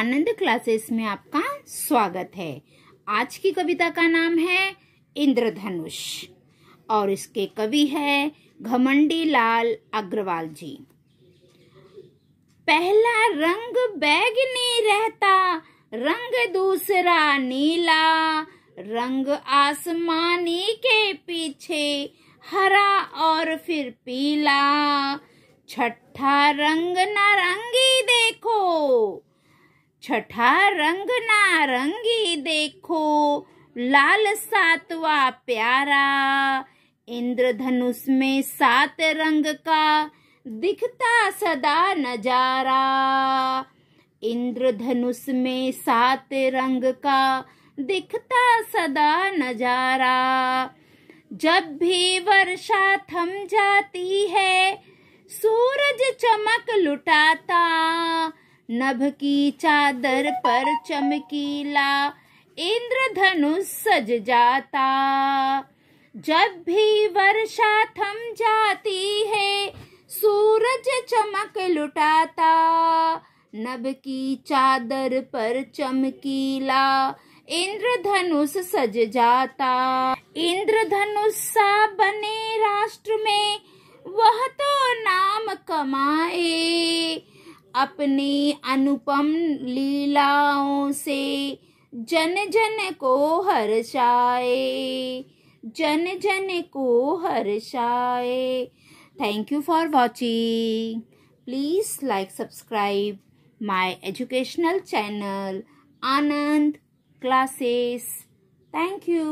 आनंद classes में आपका स्वागत है आज की कविता का नाम है इंद्रधनुष और इसके कवि है घमंडी लाल अग्रवाल जी पहला रंग बैगनी रहता रंग दूसरा नीला रंग आसमानी के पीछे हरा और फिर पीला छठा रंग नारंगी छठा रंग नारंगी देखो लाल सातवा प्यारा इंद्रधनुष में सात रंग का दिखता सदा नजारा इंद्रधनुष में सात रंग का दिखता सदा नजारा जब भी वर्षा थम जाती है सूरज चमक लुटाता नभ की चादर पर चमकीला धनुष सज जाता जब भी वर्षा थम जाती है सूरज चमक लुटाता नभ की चादर पर चमकीला धनुष सज जाता धनुष सा बने राष्ट्र में वह तो नाम कमाए अपनी अनुपम लीलाओं से जन जन को हर्षाए जन जन को हर्षाए thank you for watching please like subscribe my educational channel Anand classes thank you